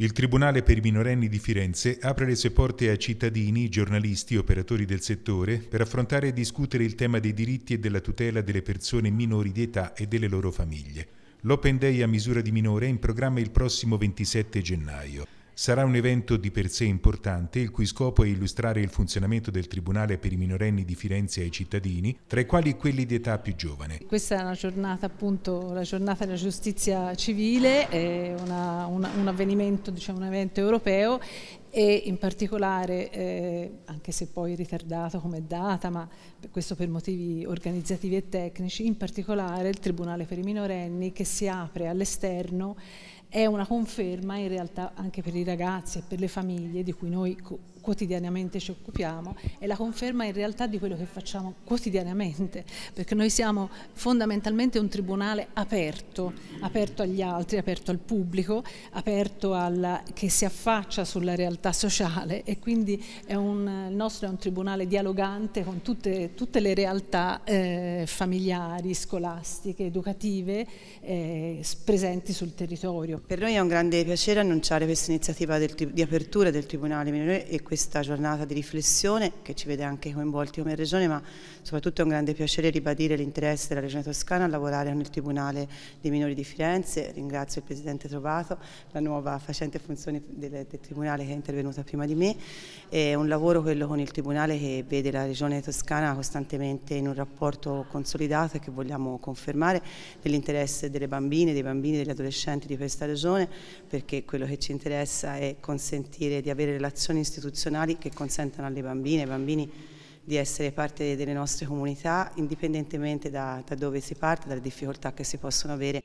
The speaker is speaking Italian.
Il Tribunale per i minorenni di Firenze apre le sue porte a cittadini, giornalisti, e operatori del settore per affrontare e discutere il tema dei diritti e della tutela delle persone minori di età e delle loro famiglie. L'Open Day a misura di minore è in programma il prossimo 27 gennaio. Sarà un evento di per sé importante, il cui scopo è illustrare il funzionamento del Tribunale per i minorenni di Firenze ai cittadini, tra i quali quelli di età più giovane. Questa è una giornata, appunto, la giornata della giustizia civile, è una, un avvenimento, diciamo, un evento europeo e in particolare, eh, anche se poi ritardato come data, ma questo per motivi organizzativi e tecnici, in particolare il Tribunale per i minorenni che si apre all'esterno è una conferma in realtà anche per i ragazzi e per le famiglie di cui noi quotidianamente ci occupiamo, è la conferma in realtà di quello che facciamo quotidianamente, perché noi siamo fondamentalmente un tribunale aperto, aperto agli altri, aperto al pubblico, aperto alla, che si affaccia sulla realtà sociale e quindi un, il nostro è un tribunale dialogante con tutte, tutte le realtà eh, familiari, scolastiche, educative eh, presenti sul territorio per noi è un grande piacere annunciare questa iniziativa del, di apertura del Tribunale Minore e questa giornata di riflessione che ci vede anche coinvolti come Regione, ma soprattutto è un grande piacere ribadire l'interesse della Regione Toscana a lavorare con il Tribunale dei Minori di Firenze. Ringrazio il Presidente Trovato, la nuova facente funzione del, del Tribunale che è intervenuta prima di me. È un lavoro quello con il Tribunale che vede la Regione Toscana costantemente in un rapporto consolidato e che vogliamo confermare nell'interesse delle bambine, dei bambini, degli adolescenti di questa ragione perché quello che ci interessa è consentire di avere relazioni istituzionali che consentano alle bambine e ai bambini di essere parte delle nostre comunità indipendentemente da, da dove si parte, dalle difficoltà che si possono avere.